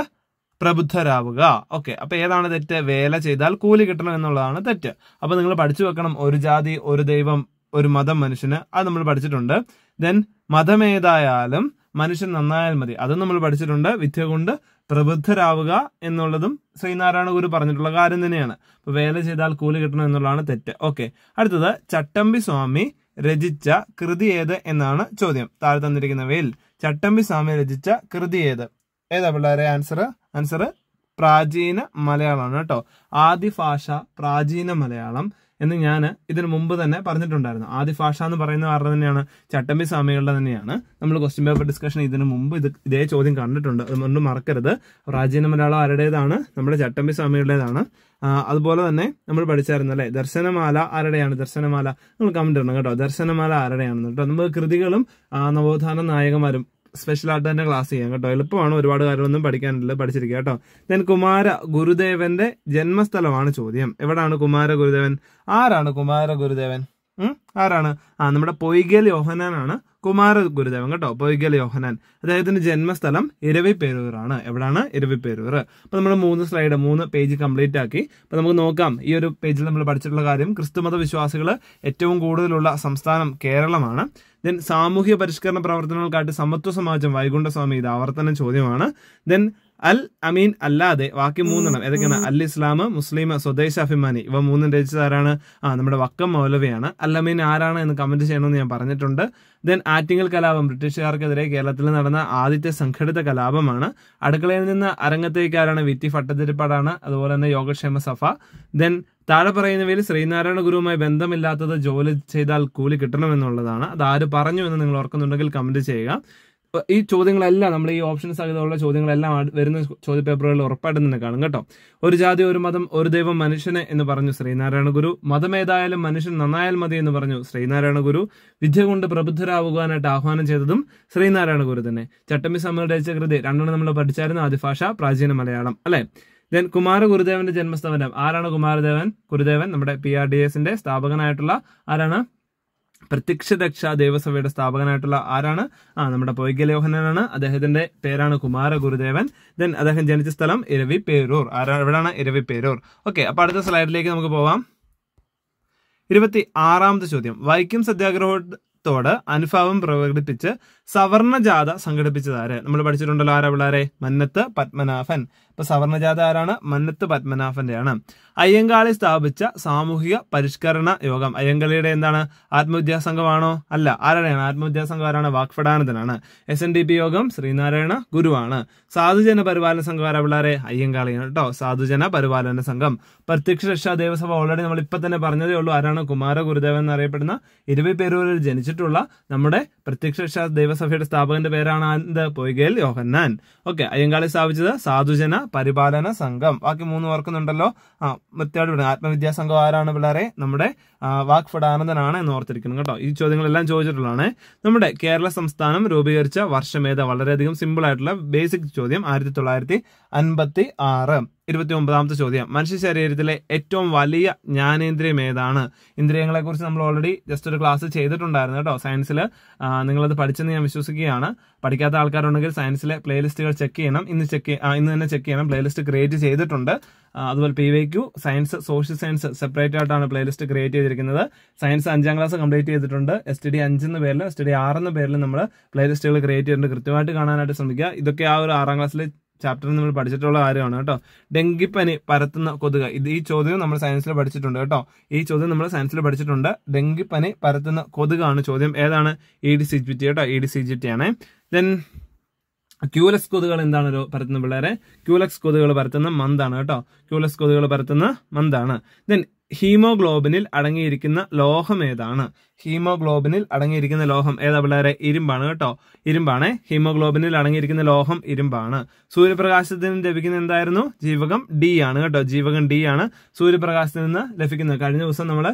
പ്രബുദ്ധരാവുക ഓക്കെ അപ്പൊ ഏതാണ് തെറ്റ് വേല ചെയ്താൽ കൂലി കിട്ടണം എന്നുള്ളതാണ് തെറ്റ് അപ്പൊ നിങ്ങൾ പഠിച്ചു വെക്കണം ഒരു ജാതി ഒരു ദൈവം ഒരു മതം മനുഷ്യന് അത് നമ്മൾ പഠിച്ചിട്ടുണ്ട് ദെൻ മതമേതായാലും മനുഷ്യൻ നന്നായാൽ മതി അതും നമ്മൾ പഠിച്ചിട്ടുണ്ട് വിദ്യ കൊണ്ട് പ്രബുദ്ധരാവുക എന്നുള്ളതും ശ്രീനാരായണ ഗുരു പറഞ്ഞിട്ടുള്ള കാര്യം തന്നെയാണ് അപ്പൊ വേല ചെയ്താൽ കൂലി കിട്ടണം എന്നുള്ളതാണ് തെറ്റ് ഓക്കെ അടുത്തത് ചട്ടമ്പി സ്വാമി രചിച്ച കൃതി ഏത് എന്നാണ് ചോദ്യം താഴെ തന്നിരിക്കുന്നവയിൽ ചട്ടമ്പി സ്വാമി രചിച്ച കൃതി ഏത് ഏതാ പിള്ളേരെ ആൻസർ ആൻസർ പ്രാചീന മലയാളമാണ് കേട്ടോ ഭാഷ പ്രാചീന മലയാളം എന്ന് ഞാൻ ഇതിനു മുമ്പ് തന്നെ പറഞ്ഞിട്ടുണ്ടായിരുന്നു ആദ്യ ഭാഷ എന്ന് പറയുന്ന കാരണം തന്നെയാണ് ചട്ടമ്പി സ്വാമികളുടെ തന്നെയാണ് നമ്മൾ ക്വസ്റ്റ്യൻ പേപ്പർ ഡിസ്കഷൻ ഇതിനു മുമ്പ് ഇത് ഇതേ ചോദ്യം കണ്ടിട്ടുണ്ട് അതുകൊണ്ട് മറക്കരുത് പ്രാചീന മലയാളം ആരുടേതാണ് നമ്മുടെ ചട്ടമ്പി സ്വാമികളുടേതാണ് അതുപോലെ തന്നെ നമ്മൾ പഠിച്ചായിരുന്നു അല്ലെ ദർശനമാല ആരുടെയാണ് ദർശനമാല നിങ്ങൾ കമന്റ് ഇടണം കേട്ടോ ദർശനമാല ആരുടെയാണെന്ന് കേട്ടോ നമുക്ക് കൃതികളും നവോത്ഥാന നായകന്മാരും ആയിട്ട് തന്നെ ക്ലാസ് ചെയ്യാം കേട്ടോ എളുപ്പമാണ് ഒരുപാട് കാര്യങ്ങളൊന്നും പഠിക്കാനില്ല പഠിച്ചിരിക്കുക കേട്ടോ ദെൻ കുമാര ഗുരുദേവന്റെ ജന്മസ്ഥലമാണ് ചോദ്യം എവിടാണ് കുമാര ഗുരുദേവൻ ആരാണ് കുമാര ഗുരുദേവൻ ആരാണ് ആ നമ്മുടെ പൊയ്കേൽ യോഹനാനാണ് കുമാര ഗുരുദേവൻ കേട്ടോ പൊയ്കേൽ യോഹനാൻ അദ്ദേഹത്തിന്റെ ജന്മസ്ഥലം ഇരവിപ്പേരൂറാണ് എവിടാണ് ഇരവിപ്പേരൂർ അപ്പൊ നമ്മൾ മൂന്ന് സ്ലൈഡ് മൂന്ന് പേജ് കംപ്ലീറ്റ് ആക്കി അപ്പൊ നമുക്ക് നോക്കാം ഈ ഒരു പേജിൽ നമ്മൾ പഠിച്ചിട്ടുള്ള കാര്യം ക്രിസ്തുമത വിശ്വാസികൾ ഏറ്റവും കൂടുതലുള്ള സംസ്ഥാനം കേരളമാണ് ദെൻ സാമൂഹ്യ പരിഷ്കരണ പ്രവർത്തനങ്ങൾക്കായിട്ട് സമത്വ സമാജം വൈകുണ്ഠസ്വാമി ഇത് ആവർത്തന ചോദ്യമാണ് ദെൻ അൽ അമീൻ അല്ലാതെ ബാക്കി മൂന്നെണ്ണം ഏതൊക്കെയാണ് അൽ ഇസ്ലാം മുസ്ലിം സ്വദേശ അഭിമാനി ഇവ മൂന്നും രചിച്ചത് ആരാണ് ആ നമ്മുടെ വക്കം മൗലവിയാണ് അൽ അമീൻ ആരാണ് എന്ന് കമന്റ് ചെയ്യണമെന്ന് ഞാൻ പറഞ്ഞിട്ടുണ്ട് ദെൻ ആറ്റിങ്ങൽ കലാപം ബ്രിട്ടീഷുകാർക്കെതിരെ കേരളത്തിൽ നടന്ന ആദ്യത്തെ സംഘടിത കലാപമാണ് അടുക്കളയിൽ നിന്ന് അരങ്ങത്തേക്ക് ആരാണ് വി ടി ഭട്ടതിരിപ്പാടാണ് അതുപോലെ തന്നെ യോഗക്ഷേമ സഭ ദെൻ താഴെ പറയുന്നവയിൽ ശ്രീനാരായണ ഗുരുവുമായി ബന്ധമില്ലാത്തത് ജോലി ചെയ്താൽ കൂലി കിട്ടണമെന്നുള്ളതാണ് അത് ആര് പറഞ്ഞു എന്ന് നിങ്ങൾ ഓർക്കുന്നുണ്ടെങ്കിൽ കമന്റ് ചെയ്യുക ഈ ചോദ്യങ്ങളെല്ലാം നമ്മൾ ഈ ഓപ്ഷൻ സാധ്യതയുള്ള ചോദ്യങ്ങളെല്ലാം വരുന്ന ചോദ്യപേപ്പറുകളിൽ ഉറപ്പായിട്ട് തന്നെ കാണും കേട്ടോ ഒരു ജാതി ഒരു മതം ഒരു ദൈവം മനുഷ്യന് എന്ന് പറഞ്ഞു ശ്രീനാരായണ ഗുരു മതമേതായാലും മനുഷ്യൻ നന്നായാൽ മതി എന്ന് പറഞ്ഞു ശ്രീനാരായണ ഗുരു വിദ്യ കൊണ്ട് പ്രബുദ്ധരാകുവാനായിട്ട് ആഹ്വാനം ചെയ്തതും ശ്രീനാരായണ ഗുരു തന്നെ ചട്ടമ്പി രചിച്ച കൃതി രണ്ടെണ്ണം നമ്മൾ പഠിച്ചായിരുന്നു ആദിഭാഷ പ്രാചീന മലയാളം അല്ലെ ദെൻ കുമാര ഗുരുദേവന്റെ ജന്മസ്ഥാപനം ആരാണ് കുമാരദേവൻ ഗുരുദേവൻ നമ്മുടെ പി ആർ ഡി എസിന്റെ സ്ഥാപകനായിട്ടുള്ള ആരാണ് പ്രത്യക്ഷ രക്ഷാ ദേവസഭയുടെ സ്ഥാപകനായിട്ടുള്ള ആരാണ് ആ നമ്മുടെ പൊയ്കലോഹനാണ് അദ്ദേഹത്തിന്റെ പേരാണ് കുമാര ഗുരുദേവൻ ദെൻ അദ്ദേഹം ജനിച്ച സ്ഥലം ഇരവി പേരൂർ ആരാണ് എവിടെയാണ് ഇരവി പേരൂർ ഓക്കെ അപ്പൊ അടുത്ത സ്ലൈഡിലേക്ക് നമുക്ക് പോവാം ഇരുപത്തി ആറാമത്തെ ചോദ്യം വൈക്കം സത്യാഗ്രഹത്തോട് അനുഭാവം പ്രകടിപ്പിച്ച് സവർണജാത സംഘടിപ്പിച്ചത് ആര് നമ്മൾ പഠിച്ചിട്ടുണ്ടല്ലോ ആരാ പിള്ളേരെ മന്നത്ത് പത്മനാഭൻ ഇപ്പൊ സവർണജാത ആരാണ് മന്നത്ത് പത്മനാഭന്റെയാണ് അയ്യങ്കാളി സ്ഥാപിച്ച സാമൂഹിക പരിഷ്കരണ യോഗം അയ്യങ്കാളിയുടെ എന്താണ് ആത്മവിദ്യാ സംഘമാണോ അല്ല ആരുടെയാണ് ആത്മവിദ്യാ സംഘം ആരാണ് വാക്ഫടാനന്ദനാണ് S N D P Yogam Sreenarayana ഗുരുവാണ് സാധുജന പരിപാലന സംഘം ആരാ പിള്ളേരെ അയ്യങ്കാളിയാണ് കേട്ടോ സാധുജന പരിപാലന സംഘം പ്രത്യക്ഷ രക്ഷാ ദേവസഭ ഓൾറെഡി നമ്മൾ ഇപ്പൊ തന്നെ പറഞ്ഞതേ ഉള്ളൂ ആരാണ് കുമാര ഗുരുദേവൻ എന്നറിയപ്പെടുന്ന ഇരുപത് പേരൂരിൽ ജനിച്ചിട്ടുള്ള നമ്മുടെ പ്രത്യക്ഷ രക്ഷാ ദേവസഭ സഭയുടെ സ്ഥാപകന്റെ പേരാണ് എന്ത് പൊയ്കേൽ യോഹന്നാൻ ഓക്കെ അയ്യങ്കാളി സ്ഥാപിച്ചത് സാധുജന പരിപാലന സംഘം ബാക്കി മൂന്ന് ഓർക്കുന്നുണ്ടല്ലോ ആ മൃത്യാട് വിടുന്നത് ആത്മവിദ്യാ സംഘം ആരാണ് പിള്ളേരെ നമ്മുടെ വാക്ഫഡ് ആനന്ദനാണ് എന്ന് ഓർത്തിരിക്കുന്നത് കേട്ടോ ഈ ചോദ്യങ്ങളെല്ലാം ചോദിച്ചിട്ടുള്ളതാണ് നമ്മുടെ കേരള സംസ്ഥാനം രൂപീകരിച്ച വർഷമേത വളരെയധികം സിമ്പിൾ ആയിട്ടുള്ള ബേസിക് ചോദ്യം ആയിരത്തി തൊള്ളായിരത്തി അൻപത്തി ആറ് ഇരുപത്തി ഒമ്പതാമത്തെ ചോദ്യം മനുഷ്യ ശരീരത്തിലെ ഏറ്റവും വലിയ ജ്ഞാനേന്ദ്രിയം ഏതാണ് ഇന്ദ്രിയങ്ങളെ കുറിച്ച് നമ്മൾ ഓൾറെഡി ജസ്റ്റ് ഒരു ക്ലാസ് ചെയ്തിട്ടുണ്ടായിരുന്നു കേട്ടോ സയൻസിൽ നിങ്ങളത് പഠിച്ചെന്ന് ഞാൻ വിശ്വസിക്കുകയാണ് പഠിക്കാത്ത ആൾക്കാരുണ്ടെങ്കിൽ സയൻസിലെ പ്ലേലിസ്റ്റുകൾ ചെക്ക് ചെയ്യണം ഇന്ന് ചെക്ക് ഇന്ന് തന്നെ ചെക്ക് ചെയ്യണം പ്ലേലിസ്റ്റ് ക്രിയേറ്റ് ചെയ്തിട്ടുണ്ട് അതുപോലെ P Y Q science social science separate ആയിട്ടാണ് പ്ലേലിസ്റ്റ് ക്രിയേറ്റ് ചെയ്തിരിക്കുന്നത് സയൻസ് അഞ്ചാം ക്ലാസ് കംപ്ലീറ്റ് ചെയ്തിട്ടുണ്ട് എസ് ടി ഡി അഞ്ചെന്ന പേരിൽ എസ് ടി ഡി ആറെന്ന പേരിൽ നമ്മൾ പ്ലേലിസ്റ്റുകൾ ക്രിയേറ്റ് ചെയ്തിട്ടുണ്ട് കൃത്യമായിട്ട് കാണാനായിട്ട് ശ്രമിക്കുക ഇതൊക്കെ ആ ഒരു ആറാം ക്ലാസ്സിലെ ചാപ്റ്റർ നമ്മൾ പഠിച്ചിട്ടുള്ള കാര്യമാണ് കേട്ടോ ഡെങ്കിപ്പനി പരത്തുന്ന കൊതുക് ഇത് ഈ ചോദ്യം നമ്മൾ സയൻസിൽ പഠിച്ചിട്ടുണ്ട് കേട്ടോ ഈ ചോദ്യം നമ്മൾ സയൻസിൽ പഠിച്ചിട്ടുണ്ട് ഡെങ്കിപ്പനി പരത്തുന്ന കൊതുകാണ് ചോദ്യം ഏതാണ് E D C G T കേട്ടോ E D C G T ആണ് ദെൻ ക്യൂലക്സ് കൊതുകൾ എന്താണ് പരത്തുന്ന പിള്ളേരെ ക്യൂലക്സ് കൊതുകൾ പരത്തുന്ന മന്താണ് കേട്ടോ ക്യൂലക്സ് കൊതുകൾ പരത്തുന്ന മന്താണ് ദെൻ ഹീമോഗ്ലോബിനിൽ അടങ്ങിയിരിക്കുന്ന ലോഹം ഏതാണ് ഹീമോഗ്ലോബിനിൽ അടങ്ങിയിരിക്കുന്ന ലോഹം ഏതാ പിള്ളേരെ ഇരുമ്പാണ് കേട്ടോ ഇരുമ്പാണ് ഹീമോഗ്ലോബിനിൽ അടങ്ങിയിരിക്കുന്ന ലോഹം ഇരുമ്പാണ് സൂര്യപ്രകാശത്തിൽ നിന്ന് ലഭിക്കുന്ന എന്തായിരുന്നു ജീവകം ഡി ആണ് കേട്ടോ ജീവകം ഡി ആണ് സൂര്യപ്രകാശത്തിൽ നിന്ന് ലഭിക്കുന്നത് കഴിഞ്ഞ ദിവസം നമ്മൾ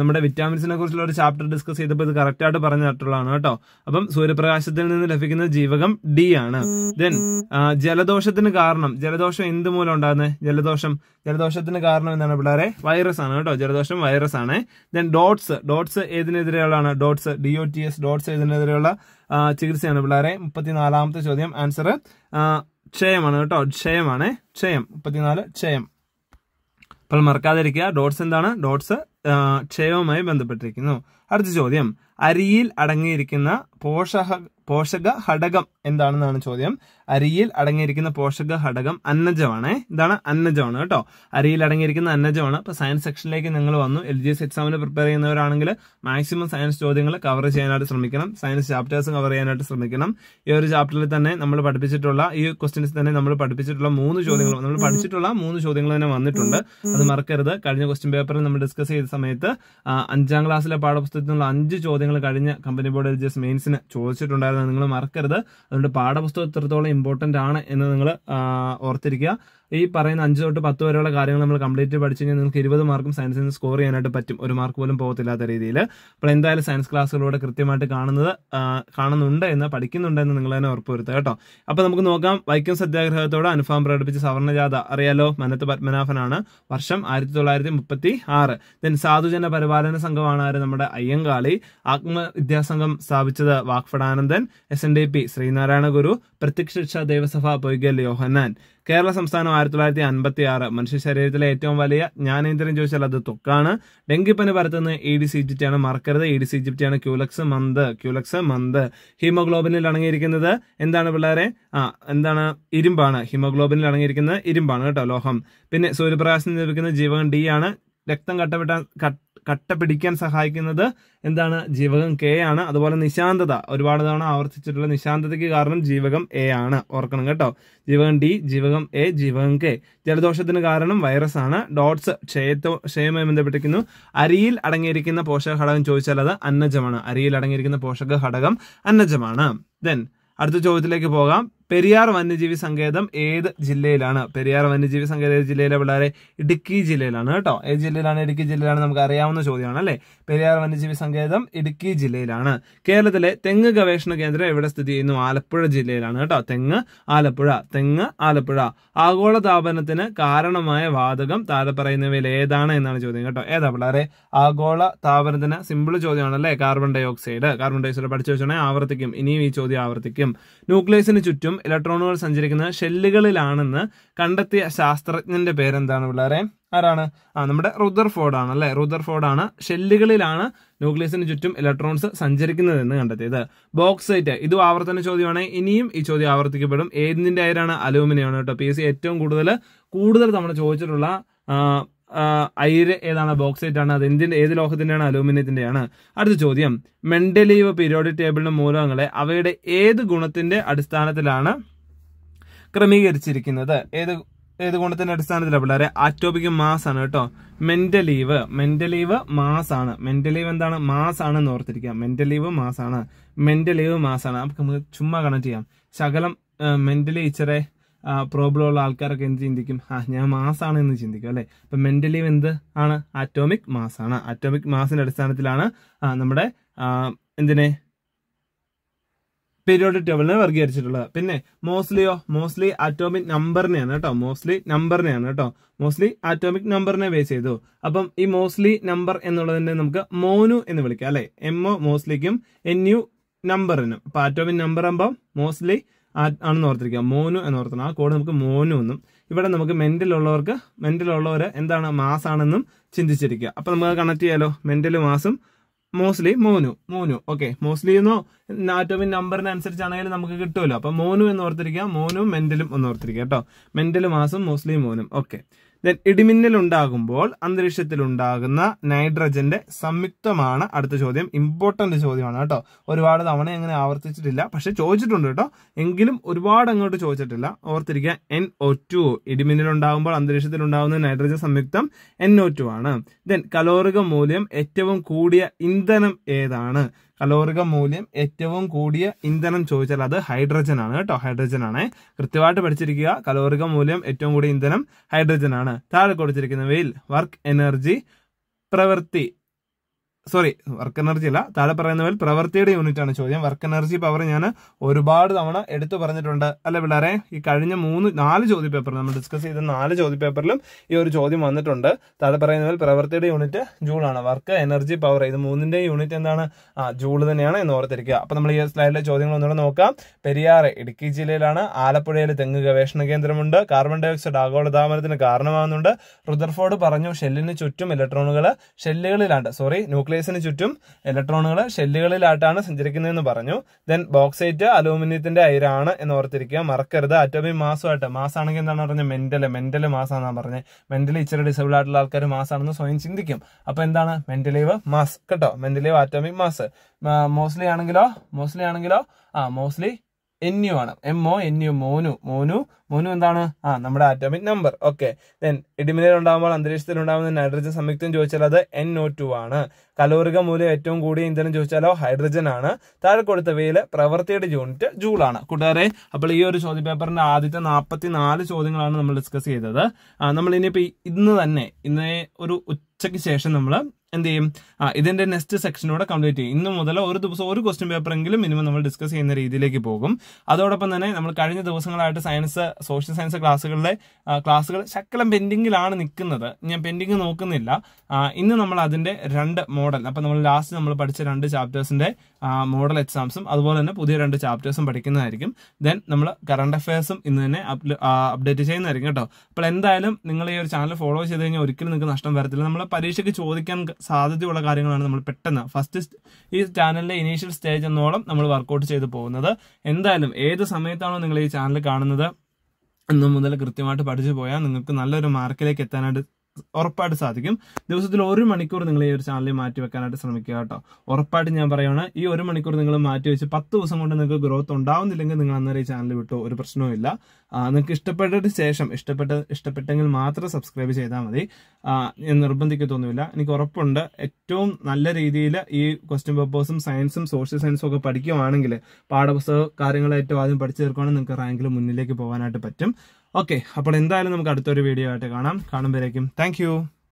നമ്മുടെ വിറ്റാമിൻസിനെ കുറിച്ചുള്ള ഒരു ചാപ്റ്റർ ഡിസ്കസ് ചെയ്തപ്പോൾ ഇത് കറക്റ്റ് ആയിട്ട് പറഞ്ഞിട്ടുള്ളതാണ് കേട്ടോ അപ്പം സൂര്യപ്രകാശത്തിൽ നിന്ന് ലഭിക്കുന്ന ജീവകം ഡി ആണ് ദെൻ ജലദോഷത്തിന് കാരണം ജലദോഷം എന്ത് മൂലം ഉണ്ടാകുന്നത് ജലദോഷം ജലദോഷത്തിന് കാരണം എന്താണ് പിള്ളേരെ വൈറസ് ആണ് കേട്ടോ ജലദോഷം വൈറസ് ആണ് ദെൻ ഡോട്ട്സ് ഡോട്ട്സ് ഏതിനെ ഇതിനെതിരെയുള്ളതാണ് DOTS D O T S DOTS ഇതിനെതിരെയുള്ള ചികിത്സയാണ് പിള്ളേരെ മുപ്പത്തിനാലാമത്തെ ചോദ്യം ആൻസർ ക്ഷയമാണ് കേട്ടോ ക്ഷയമാണ് ക്ഷയം മുപ്പത്തിനാല് ക്ഷയം അപ്പോൾ മറക്കാതിരിക്കുക ഡോട്ട്സ് എന്താണ് ഡോട്ട്സ് ക്ഷയവുമായി ബന്ധപ്പെട്ടിരിക്കുന്നു അടുത്ത ചോദ്യം അരിയിൽ അടങ്ങിയിരിക്കുന്ന പോഷക പോഷക ഘടകം എന്താണെന്നാണ് ചോദ്യം അരിയിൽ അടങ്ങിയിരിക്കുന്ന പോഷക ഘടകം അന്നജമാണ് ഇതാണ് അന്നജമാണ് കേട്ടോ അരിയിൽ അടങ്ങിയിരിക്കുന്ന അന്നജമാണ് അപ്പൊ സയൻസ് സെക്ഷനിലേക്ക് നിങ്ങൾ വന്നു എൽ ജി എസ് എക്സാമിന് പ്രിപ്പയർ ചെയ്യുന്നവരാണെങ്കിൽ മാക്സിമം സയൻസ് ചോദ്യങ്ങൾ കവർ ചെയ്യാനായിട്ട് ശ്രമിക്കണം സയൻസ് ചാപ്റ്റേഴ്സ് കവർ ചെയ്യാനായിട്ട് ശ്രമിക്കണം ഈ ഒരു ചാപ്റ്ററിൽ തന്നെ നമ്മൾ പഠിപ്പിച്ചിട്ടുള്ള ഈ ക്വസ്റ്റ്യൻസ് തന്നെ നമ്മൾ പഠിപ്പിച്ചിട്ടുള്ള മൂന്ന് ചോദ്യങ്ങൾ നമ്മൾ പഠിച്ചിട്ടുള്ള മൂന്ന് ചോദ്യങ്ങൾ തന്നെ വന്നിട്ടുണ്ട് അത് മറക്കരുത് കഴിഞ്ഞ ക്വസ്റ്റ്യൻ പേപ്പറിൽ നമ്മൾ ഡിസ്കസ് ചെയ്ത സമയത്ത് അഞ്ചാം ക്ലാസ്സിലെ പാഠപുസ്തകത്തിൽ നിന്നുള്ള അഞ്ച് ചോദ്യങ്ങൾ കഴിഞ്ഞ company board L G S മെയിൻസിന് ചോദിച്ചിട്ടുണ്ടായിരുന്നു നിങ്ങൾ മറക്കരുത് അതുകൊണ്ട് പാഠപുസ്തകം എത്രത്തോളം ഇമ്പോർട്ടൻ്റ് ആണ് എന്ന് നിങ്ങൾ ഓർത്തിരിക്കുക ഈ പറയുന്ന അഞ്ച് തൊട്ട് പത്ത് വരെയുള്ള കാര്യങ്ങൾ നമ്മൾ കംപ്ലീറ്റ് പഠിച്ചു കഴിഞ്ഞാൽ നിങ്ങൾക്ക് ഇരുപത് മാർക്കും സയൻസിൽ നിന്ന് സ്കോർ ചെയ്യാനായിട്ട് പറ്റും ഒരു മാർക്ക് പോലും പോകത്തില്ലാത്ത രീതിയിൽ അപ്പോൾ എന്തായാലും സയൻസ് ക്ലാസ്സുകളിലൂടെ കൃത്യമായിട്ട് കാണുന്നത് കാണുന്നുണ്ട് എന്ന് പഠിക്കുന്നുണ്ട് എന്ന് നിങ്ങൾ തന്നെ ഉറപ്പുവരുത്തുക കേട്ടോ അപ്പോൾ നമുക്ക് നോക്കാം വൈക്കം സത്യാഗ്രഹത്തോടെ അനുഫാം പ്രകടിപ്പിച്ച സവർണജാഥ അറിയാലോ മനത്ത് പത്മനാഭനാണ് വർഷം ആയിരത്തി തൊള്ളായിരത്തി മുപ്പത്തി ആറ് ദെൻ സാധുജന പരിപാലന സംഘമാണ് ആര് നമ്മുടെ അയ്യങ്കാളി ആത്മവിദ്യാസംഘം സ്ഥാപിച്ചത് Vagbhatananda S N D P Sreenarayana Guru പ്രത്യക്ഷ അനുസരിച്ച ദേവസഭ പൊയ്കൽ യോഹന്നാൻ കേരള സംസ്ഥാനം ആയിരത്തി തൊള്ളായിരത്തി അൻപത്തി ആറ് മനുഷ്യ ശരീരത്തിലെ ഏറ്റവും വലിയ ജ്ഞാനേന്ദ്രം ചോദിച്ചാൽ അത് തൊക്കാണ് ഡെങ്കിപ്പനി പരത്തുന്ന ഈഡിസ് ഈജിപ്റ്റിയാണ് മറക്കരുത് ഈഡിസ് ഈജിപ്റ്റിയാണ് ക്യൂലക്സ് മന്ത് ക്യൂലക്സ് മന്ത് ഹീമോഗ്ലോബിനിൽ അടങ്ങിയിരിക്കുന്നത് എന്താണ് പിള്ളേരെ ആ എന്താണ് ഇരുമ്പാണ് ഹീമോഗ്ലോബിനിൽ അടങ്ങിയിരിക്കുന്നത് ഇരുമ്പാണ് കേട്ടോ ലോഹം പിന്നെ സൂര്യപ്രകാശം ലഭിക്കുന്ന ജീവകം ഡി ആണ് രക്തം കട്ടപെട്ടാൻ കട്ട പിടിക്കാൻ സഹായിക്കുന്നത് എന്താണ് ജീവകം കെ ആണ് അതുപോലെ നിശാന്തത ഒരുപാട് തവണ ആവർത്തിച്ചിട്ടുള്ള നിശാന്തതയ്ക്ക് കാരണം ജീവകം എ ആണ് ഓർക്കണം കേട്ടോ ജീവകം ഡി ജീവകം എ ജീവകം കെ ജലദോഷത്തിന് കാരണം വൈറസ് ആണ് ഡോട്ട്സ് ക്ഷയത്തോ ക്ഷയമായി ബന്ധപ്പെട്ടിരിക്കുന്നു അരിയിൽ അടങ്ങിയിരിക്കുന്ന പോഷക ഘടകം ചോദിച്ചാൽ അത് അന്നജമാണ് അരിയിൽ അടങ്ങിയിരിക്കുന്ന പോഷക ഘടകം അന്നജമാണ് ദെൻ അടുത്ത ചോദ്യത്തിലേക്ക് പോകാം പെരിയാർ വന്യജീവി സങ്കേതം ഏത് ജില്ലയിലാണ് പെരിയാർ വന്യജീവി സങ്കേത ഏത് ജില്ലയിലെ പിള്ളേരെ ഇടുക്കി ജില്ലയിലാണ് കേട്ടോ ഏത് ജില്ലയിലാണ് ഇടുക്കി ജില്ലയിലാണ് നമുക്ക് അറിയാവുന്ന ചോദ്യമാണ് അല്ലെ പെരിയാർ വന്യജീവി സങ്കേതം ഇടുക്കി ജില്ലയിലാണ് കേരളത്തിലെ തെങ്ങ് ഗവേഷണ കേന്ദ്രം എവിടെ സ്ഥിതി ചെയ്യുന്നു ആലപ്പുഴ ജില്ലയിലാണ് കേട്ടോ തെങ്ങ് ആലപ്പുഴ തെങ്ങ് ആലപ്പുഴ ആഗോള താപനത്തിന് കാരണമായ വാതകം താഴെ പറയുന്നവയിൽ ഏതാണ് എന്നാണ് ചോദ്യം കേട്ടോ ഏതാ പിള്ളേരെ ആഗോള താപനത്തിന് സിമ്പിൾ ചോദ്യമാണല്ലേ carbon dioxide carbon di പഠിച്ചു വെച്ചാൽ ആവർത്തിക്കും ഇനിയും ഈ ചോദ്യം ആവർത്തിക്കും ന്യൂക്ലിയസിന് ചുറ്റും ഇലക്ട്രോണുകൾ സഞ്ചരിക്കുന്ന ഷെല്ലുകളിലാണെന്ന് കണ്ടെത്തിയ ശാസ്ത്രജ്ഞന്റെ പേരെന്താണ് പിള്ളേരെ ആരാണ് ആ നമ്മുടെ റുദർഫോർഡ് ആണ് അല്ലെ റുദർഫോർഡ് ആണ് ഷെല്ലുകളിലാണ് ന്യൂക്ലിയസിന് ചുറ്റും ഇലക്ട്രോൺസ് സഞ്ചരിക്കുന്നതെന്ന് കണ്ടെത്തിയത് ബോക്സൈറ്റ് ഇതും ആവർത്തന ചോദ്യമാണ് ഇനിയും ഈ ചോദ്യം ആവർത്തിക്കപ്പെടും ഏതിൻ്റെ അയരാണ് അലൂമിനിയാണ് കേട്ടോ പി എസ് ഏറ്റവും കൂടുതൽ കൂടുതൽ നമ്മൾ ചോദിച്ചിട്ടുള്ള അയിര് ഏതാണ് ബോക്സൈറ്റ് ആണ് അത് എന്തിന്റെ ഏത് ലോഹത്തിന്റെയാണ് അലൂമിനിയത്തിന്റെയാണ് അടുത്ത ചോദ്യം മെന്റലീവ് പീരിയോഡിക് ടേബിളിന്റെ മൂലകങ്ങളെ അവയുടെ ഏത് ഗുണത്തിന്റെ അടിസ്ഥാനത്തിലാണ് ക്രമീകരിച്ചിരിക്കുന്നത് ഏത് ഏത് ഗുണത്തിന്റെ അടിസ്ഥാനത്തിലാണ് പിള്ളേരെ ആറ്റോപിക് മാസ് ആണ് കേട്ടോ മെന്റലീവ് മെന്റലീവ് മാസ് ആണ് മെന്റലീവ് എന്താണ് മാസ് ആണ് എന്ന് ഓർത്തിരിക്കുക മെന്റലീവ് മാസ് ആണ് മെന്റലീവ് മാസ് ആണ് നമുക്ക് ചുമ്മാ കണക്ട് ചെയ്യാം ശകലം മെന്റലി ഇച്ചറേ പ്രോബ്ലം ഉള്ള ആൾക്കാരൊക്കെ എന്ത് ചിന്തിക്കും ആ ഞാൻ മാസാണ് എന്ന് ചിന്തിക്കും അല്ലെ അപ്പൊ മെന്റലി എന്ത് ആണ് അറ്റോമിക് മാസ് ആണ് അറ്റോമിക് മാസിന്റെ അടിസ്ഥാനത്തിലാണ് നമ്മുടെ എന്തിനെ പീരിയോഡിക് ടേബിളിനെ വർഗീകരിച്ചിട്ടുള്ളത് പിന്നെ മോസ്റ്റ്ലിയോ മോസ്റ്റ്ലി ആറ്റോമിക് നമ്പറിനെയാണ് കേട്ടോ മോസ്റ്റ്ലി നമ്പറിനെയാണ് കേട്ടോ മോസ്റ്റ്ലി ആറ്റോമിക് നമ്പറിനെ ബേസ് ചെയ്തു അപ്പം ഈ മോസ്റ്റ്ലി നമ്പർ എന്നുള്ളതിന്റെ നമുക്ക് മോനു എന്ന് വിളിക്കാം അല്ലെ എം ഒ മോസ്റ്റ്ലിക്കും എൻ യു നമ്പറിനും അപ്പൊ ആറ്റോമിക് നമ്പർ ആകുമ്പോൾ മോസ്റ്റ്ലി ആണെന്ന് ഓർത്തിരിക്കുക മോനു എന്ന് ഓർത്തണം ആ കോഡ് നമുക്ക് മോനു എന്നും ഇവിടെ നമുക്ക് മെന്റൽ ഉള്ളവർക്ക് മെന്റൽ എന്താണ് മാസ് ആണെന്നും ചിന്തിച്ചിരിക്കുക അപ്പൊ നമുക്ക് കണക്ട് ചെയ്യാലോ മെന്റൽ മാസും മോസ്റ്റ്ലി മോനു മോനു ഓക്കെ മോസ്റ്റ്ലി എന്നോ ആറ്റോമിൻ നമ്പറിന് അനുസരിച്ചാണെങ്കിൽ നമുക്ക് കിട്ടുമല്ലോ അപ്പൊ മോനു എന്ന് ഓർത്തിരിക്കുക മോനും മെന്റലും ഒന്ന് ഓർത്തിരിക്കുക കേട്ടോ മെന്റൽ മാസും മോസ്റ്റ്ലി മോനും ഓക്കെ ദെൻ ഇടിമിന്നൽ ഉണ്ടാകുമ്പോൾ അന്തരീക്ഷത്തിൽ ഉണ്ടാകുന്ന നൈട്രജന്റെ സംയുക്തമാണ് അടുത്ത ചോദ്യം ഇമ്പോർട്ടന്റ് ചോദ്യമാണ് കേട്ടോ ഒരുപാട് തവണ അങ്ങനെ ആവർത്തിച്ചിട്ടില്ല പക്ഷെ ചോദിച്ചിട്ടുണ്ട് കേട്ടോ എങ്കിലും ഒരുപാട് അങ്ങോട്ട് ചോദിച്ചിട്ടില്ല ഓർത്തിരിക്കുക എൻ ഒ ടു ഇടിമിന്നൽ ഉണ്ടാകുമ്പോൾ അന്തരീക്ഷത്തിൽ ഉണ്ടാകുന്ന നൈട്രജൻ സംയുക്തം എൻ ഒ ടു ആണ് ദെൻ കലോറിക മൂല്യം ഏറ്റവും കൂടിയ ഇന്ധനം ഏതാണ് കലോറിക മൂല്യം ഏറ്റവും കൂടിയ ഇന്ധനം ചോദിച്ചാൽ അത് ഹൈഡ്രജൻ ആണ് കേട്ടോ ഹൈഡ്രജൻ ആണ് കൃത്യമായിട്ട് പഠിച്ചിരിക്കുക കലോറിക മൂല്യം ഏറ്റവും കൂടിയ ഇന്ധനം ഹൈഡ്രജൻ ആണ് താഴെ കൊടുത്തിരിക്കുന്നവയിൽ വർക്ക് എനർജി പ്രവൃത്തി സോറി വർക്ക് എനർജി അല്ല താഴെ പറയുന്നവരിൽ പ്രവൃത്തിയുടെ യൂണിറ്റ് ആണ് ചോദ്യം വർക്ക് എനർജി പവർ ഞാൻ ഒരുപാട് തവണ എടുത്തു പറഞ്ഞിട്ടുണ്ട് അല്ല പിള്ളേരെ ഈ കഴിഞ്ഞ മൂന്ന് നാല് ചോദ്യ പേപ്പർ നമ്മൾ ഡിസ്കസ് ചെയ്ത നാല് ചോദ്യ പേപ്പറിലും ഈ ഒരു ചോദ്യം വന്നിട്ടുണ്ട് താഴെ പറയുന്നവരിൽ പ്രവൃത്തിയുടെ യൂണിറ്റ് ജൂൾ ആണ് വർക്ക് എനർജി പവർ ഇത് മൂന്നിന്റെ യൂണിറ്റ് എന്താണ് ആ ജൂൾ തന്നെയാണ് എന്ന് ഓർത്തിരിക്കുക അപ്പൊ നമ്മൾ ഈ സ്ലൈഡിലെ ചോദ്യങ്ങൾ ഒന്നുകൂടെ നോക്കാം പെരിയാറ് ഇടുക്കി ജില്ലയിലാണ് ആലപ്പുഴയിൽ തെങ്ങ് ഗവേഷണ കേന്ദ്രമുണ്ട് കാർബൺ ഡയോക്സൈഡ് ആഗോളതാപനത്തിന് കാരണമാകുന്നുണ്ട് റുദർഫോർഡ് പറഞ്ഞു ഷെല്ലിന് ചുറ്റും ഇലക്ട്രോണുകൾ ഷെല്ലുകളിലാണ്ട് സോറി ന്യൂക്ലിയർ ന്യൂക്ലിയസിന് ചുറ്റും ഇലക്ട്രോണുകൾ ഷെല്ലുകളിലായിട്ടാണ് സഞ്ചരിക്കുന്നതെന്ന് പറഞ്ഞു ദെൻ ബോക്സൈറ്റ് അലൂമിനിയത്തിന്റെ അയിരാണ് എന്ന് ഓർത്തിരിക്കുക മറക്കരുത് അറ്റോമിക് മാസമായിട്ട് മാസാണെങ്കിൽ എന്താണ് പറഞ്ഞത് മെന്റൽ മെന്റൽ മാസാന്നാണ് പറഞ്ഞത് മെന്റലി ഇച്ചിരി ഡിസബിൾ ആയിട്ടുള്ള ആൾക്കാർ മാസാണെന്ന് സ്വയം ചിന്തിക്കും അപ്പോൾ എന്താണ് മെന്റലീവ് മാസ് കേട്ടോ മെന്റലീവ് ആറ്റോമിക് മാസ് മോസ്റ്റ്ലി ആണെങ്കിലോ മോസ്റ്റ്ലി ആണെങ്കിലോ ആ മോസ്റ്റ്ലി എൻ യു ആണ് എം ഒ എൻ യു മോനു മോനു മോനു എന്താണ് ആ നമ്മുടെ ആറ്റോമിക് നമ്പർ ഓക്കെ ദെൻ ഇടിമിന്നൽ ഉണ്ടാകുമ്പോൾ അന്തരീക്ഷത്തിൽ ഉണ്ടാകുന്ന നൈട്രജൻ സംയുക്തം ചോദിച്ചാൽ അത് എൻ ഒ ടു ആണ് കലോറിക മൂല്യം ഏറ്റവും കൂടിയ ഇന്ധനം ചോദിച്ചാലോ ഹൈഡ്രജൻ ആണ് താഴെ കൊടുത്തവയിൽ പ്രവൃത്തിയുടെ യൂണിറ്റ് ജൂൾ ആണ് കൂട്ടുകാരെ അപ്പോൾ ഈ ഒരു ചോദ്യ പേപ്പറിന്റെ ആദ്യത്തെ നാൽപ്പത്തി നാല് ചോദ്യങ്ങളാണ് നമ്മൾ ഡിസ്കസ് ചെയ്തത് നമ്മൾ ഇനിയിപ്പോൾ ഇന്ന് തന്നെ ഇന്ന് ഒരു ഉച്ചയ്ക്ക് ശേഷം നമ്മൾ എന്ത് ചെയ്യും ആ ഇതിന്റെ നെക്സ്റ്റ് സെക്ഷനോടെ കംപ്ലീറ്റ് ചെയ്യും ഇന്ന് മുതൽ ഒരു ദിവസം ഒരു ക്വസ്റ്റ്യൻ പേപ്പറെങ്കിലും മിനിമം നമ്മൾ ഡിസ്കസ് ചെയ്യുന്ന രീതിയിലേക്ക് പോകും അതോടൊപ്പം തന്നെ നമ്മൾ കഴിഞ്ഞ ദിവസങ്ങളായിട്ട് സയൻസ് സോഷ്യൽ സയൻസ് ക്ലാസ്സുകളിലെ ക്ലാസ്സുകൾ ശക്കലം പെൻഡിങ്ങിലാണ് നിൽക്കുന്നത് ഞാൻ പെൻഡിങ് നോക്കുന്നില്ല ഇന്ന് നമ്മൾ അതിന്റെ രണ്ട് മോഡൽ അപ്പൊ നമ്മൾ ലാസ്റ്റ് നമ്മൾ പഠിച്ച രണ്ട് ചാപ്റ്റേഴ്സിന്റെ മോഡൽ എക്സാംസും അതുപോലെ തന്നെ പുതിയ രണ്ട് ചാപ്റ്റേഴ്സും പഠിക്കുന്നതായിരിക്കും ദെൻ നമ്മൾ കറണ്ട് അഫയേഴ്സും ഇന്ന് തന്നെ അപ്ഡേറ്റ് ചെയ്യുന്നതായിരിക്കും കേട്ടോ അപ്പോൾ എന്തായാലും നിങ്ങൾ ഈ ഒരു ചാനൽ ഫോളോ ചെയ്ത് കഴിഞ്ഞാൽ ഒരിക്കലും നിങ്ങൾക്ക് നഷ്ടം വരത്തില്ല നമ്മൾ പരീക്ഷയ്ക്ക് ചോദിക്കാൻ സാധ്യതയുള്ള കാര്യങ്ങളാണ് നമ്മൾ പെട്ടെന്ന് ഫസ്റ്റ് ഈ ചാനലിന്റെ ഇനീഷ്യൽ സ്റ്റേജ് എന്നോളം നമ്മൾ വർക്കൗട്ട് ചെയ്ത് പോകുന്നത് എന്തായാലും ഏത് സമയത്താണോ നിങ്ങൾ ഈ ചാനൽ കാണുന്നത് ഇന്നു മുതൽ കൃത്യമായിട്ട് പഠിച്ചു പോയാൽ നിങ്ങൾക്ക് നല്ലൊരു മാർക്കിലേക്ക് എത്താനായിട്ട് ഉറപ്പായിട്ട് സാധിക്കും ദിവസത്തിൽ ഒരു മണിക്കൂർ നിങ്ങൾ ഈ ഒരു ചാനലിൽ മാറ്റി വെക്കാനായിട്ട് ശ്രമിക്കുക കേട്ടോ ഉറപ്പായിട്ട് ഞാൻ പറയുകയാണ് ഈ ഒരു മണിക്കൂർ നിങ്ങൾ മാറ്റി വെച്ച് പത്ത് ദിവസം കൊണ്ട് നിങ്ങൾക്ക് ഗ്രോത്ത് ഉണ്ടാവുന്നില്ലെങ്കിൽ നിങ്ങൾ അന്നേരം ഈ ചാനൽ വിട്ടു ഒരു പ്രശ്നവുമില്ല നിങ്ങൾക്ക് ഇഷ്ടപ്പെട്ടതിന് ശേഷം ഇഷ്ടപ്പെട്ട ഇഷ്ടപ്പെട്ടെങ്കിൽ മാത്രം സബ്സ്ക്രൈബ് ചെയ്താൽ മതി ഞാൻ നിർബന്ധിക്കത്തൊന്നുമില്ല എനിക്ക് ഉറപ്പുണ്ട് ഏറ്റവും നല്ല രീതിയിൽ ഈ ക്വസ്റ്റ്യൻ പേപ്പേഴ്സും സയൻസും സോഷ്യൽ സയൻസും ഒക്കെ പഠിക്കുവാണെങ്കിൽ പാഠപുസ്തക കാര്യങ്ങൾ ഏറ്റവും ആദ്യം പഠിച്ചു തീർക്കുവാണെങ്കിൽ നിങ്ങൾക്ക് റാങ്കിൽ മുന്നിലേക്ക് പോകാനായിട്ട് പറ്റും ഓക്കെ അപ്പോൾ എന്തായാലും നമുക്ക് അടുത്തൊരു വീഡിയോ ആയിട്ട് കാണാം കാണുമ്പോഴേക്കും താങ്ക്